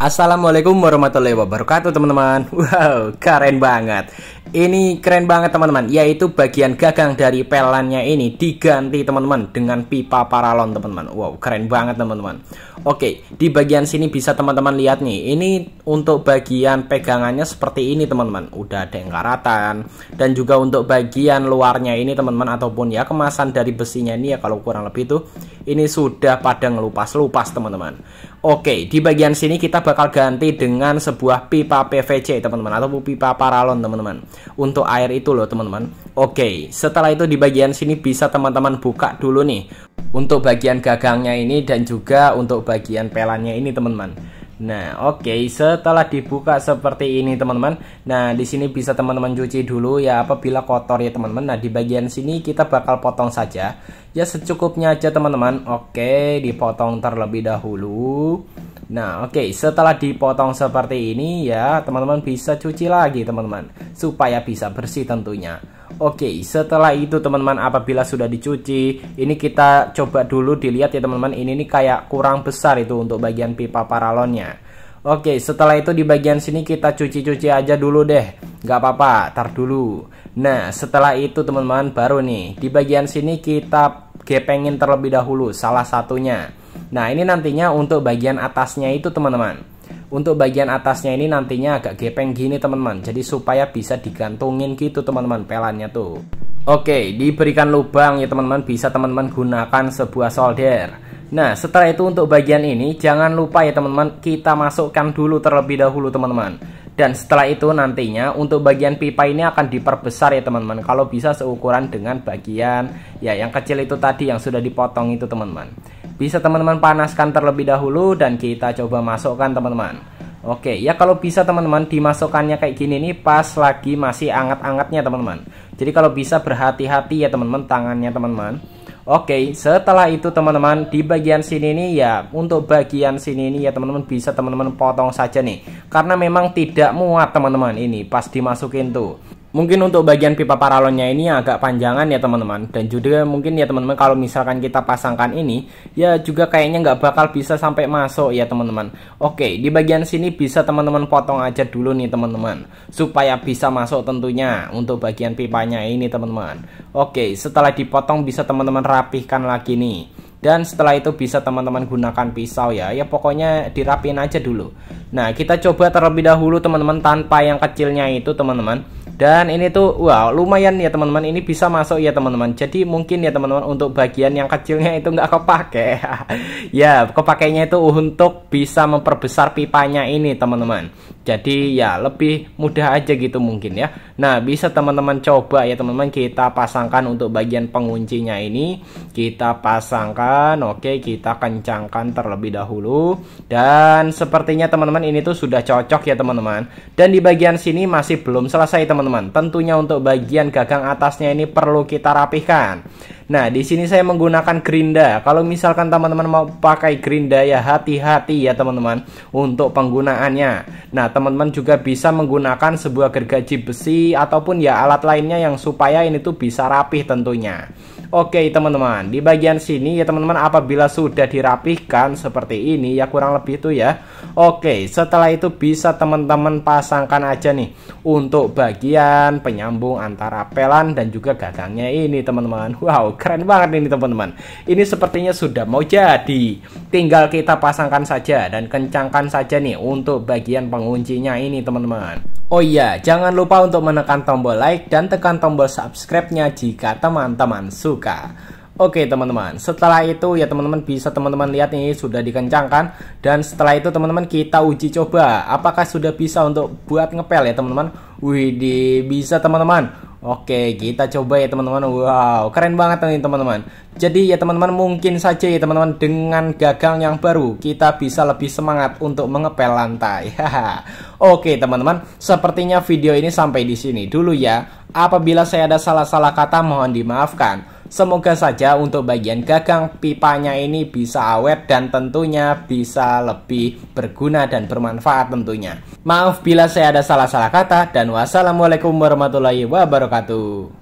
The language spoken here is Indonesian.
Assalamualaikum warahmatullahi wabarakatuh teman-teman Wow keren banget ini keren banget teman-teman, yaitu bagian gagang dari pelannya ini diganti teman-teman dengan pipa paralon teman-teman. Wow, keren banget teman-teman. Oke, di bagian sini bisa teman-teman lihat nih. Ini untuk bagian pegangannya seperti ini teman-teman. Udah ada yang karatan dan juga untuk bagian luarnya ini teman-teman ataupun ya kemasan dari besinya ini ya kalau kurang lebih itu ini sudah pada ngelupas-lupas teman-teman. Oke, di bagian sini kita bakal ganti dengan sebuah pipa PVC teman-teman ataupun pipa paralon teman-teman untuk air itu loh teman-teman Oke setelah itu di bagian sini bisa teman-teman buka dulu nih untuk bagian gagangnya ini dan juga untuk bagian pelannya ini teman-teman Nah, oke, okay. setelah dibuka seperti ini, teman-teman. Nah, di sini bisa teman-teman cuci dulu ya apabila kotor ya, teman-teman. Nah, di bagian sini kita bakal potong saja. Ya secukupnya aja, teman-teman. Oke, okay, dipotong terlebih dahulu. Nah, oke, okay. setelah dipotong seperti ini ya, teman-teman bisa cuci lagi, teman-teman, supaya bisa bersih tentunya. Oke, okay, setelah itu teman-teman apabila sudah dicuci, ini kita coba dulu dilihat ya teman-teman, ini nih kayak kurang besar itu untuk bagian pipa paralonnya. Oke, okay, setelah itu di bagian sini kita cuci-cuci aja dulu deh. Gak apa-apa, tar dulu. Nah, setelah itu teman-teman baru nih, di bagian sini kita gepengin terlebih dahulu salah satunya. Nah, ini nantinya untuk bagian atasnya itu teman-teman. Untuk bagian atasnya ini nantinya agak gepeng gini teman-teman. Jadi supaya bisa digantungin gitu teman-teman pelannya tuh. Oke, diberikan lubang ya teman-teman bisa teman-teman gunakan sebuah solder. Nah, setelah itu untuk bagian ini jangan lupa ya teman-teman kita masukkan dulu terlebih dahulu teman-teman. Dan setelah itu nantinya untuk bagian pipa ini akan diperbesar ya teman-teman. Kalau bisa seukuran dengan bagian ya yang kecil itu tadi yang sudah dipotong itu teman-teman. Bisa teman-teman panaskan terlebih dahulu dan kita coba masukkan teman-teman. Oke, ya kalau bisa teman-teman dimasukkannya kayak gini nih pas lagi masih anget-angetnya teman-teman. Jadi kalau bisa berhati-hati ya teman-teman tangannya teman-teman. Oke, setelah itu teman-teman di bagian sini nih ya untuk bagian sini nih ya teman-teman bisa teman-teman potong saja nih. Karena memang tidak muat teman-teman ini pas dimasukin tuh mungkin untuk bagian pipa paralonnya ini yang agak panjangan ya teman-teman dan juga mungkin ya teman-teman kalau misalkan kita pasangkan ini ya juga kayaknya nggak bakal bisa sampai masuk ya teman-teman oke di bagian sini bisa teman-teman potong aja dulu nih teman-teman supaya bisa masuk tentunya untuk bagian pipanya ini teman-teman oke setelah dipotong bisa teman-teman rapihkan lagi nih dan setelah itu bisa teman-teman gunakan pisau ya ya pokoknya dirapin aja dulu nah kita coba terlebih dahulu teman-teman tanpa yang kecilnya itu teman-teman dan ini tuh wow lumayan ya teman-teman ini bisa masuk ya teman-teman. Jadi mungkin ya teman-teman untuk bagian yang kecilnya itu nggak kepake. ya kepakainya itu untuk bisa memperbesar pipanya ini teman-teman. Jadi ya lebih mudah aja gitu mungkin ya. Nah bisa teman-teman coba ya teman-teman kita pasangkan untuk bagian penguncinya ini. Kita pasangkan oke kita kencangkan terlebih dahulu. Dan sepertinya teman-teman ini tuh sudah cocok ya teman-teman. Dan di bagian sini masih belum selesai teman-teman teman-teman. Tentunya untuk bagian gagang atasnya ini perlu kita rapihkan. Nah, di sini saya menggunakan gerinda. Kalau misalkan teman-teman mau pakai gerinda ya hati-hati ya teman-teman untuk penggunaannya. Nah, teman-teman juga bisa menggunakan sebuah gergaji besi ataupun ya alat lainnya yang supaya ini tuh bisa rapih tentunya. Oke teman-teman, di bagian sini ya teman-teman apabila sudah dirapihkan seperti ini ya kurang lebih itu ya. Oke, setelah itu bisa teman-teman pasangkan aja nih untuk bagian penyambung antara pelan dan juga gagangnya ini teman-teman. Wow, keren banget ini teman-teman. Ini sepertinya sudah mau jadi. Tinggal kita pasangkan saja dan kencangkan saja nih untuk bagian penguncinya ini teman-teman. Oh iya, jangan lupa untuk menekan tombol like dan tekan tombol subscribe-nya jika teman-teman suka. Oke teman-teman, setelah itu ya teman-teman bisa teman-teman lihat nih sudah dikencangkan dan setelah itu teman-teman kita uji coba apakah sudah bisa untuk buat ngepel ya teman-teman. Widih, bisa teman-teman. Oke, kita coba ya teman-teman. Wow, keren banget nih teman-teman. Jadi ya teman-teman mungkin saja ya teman-teman dengan gagang yang baru kita bisa lebih semangat untuk mengepel lantai. Oke teman-teman, sepertinya video ini sampai di sini dulu ya. Apabila saya ada salah-salah kata mohon dimaafkan. Semoga saja untuk bagian gagang pipanya ini bisa awet dan tentunya bisa lebih berguna dan bermanfaat tentunya. Maaf bila saya ada salah-salah kata dan wassalamualaikum warahmatullahi wabarakatuh.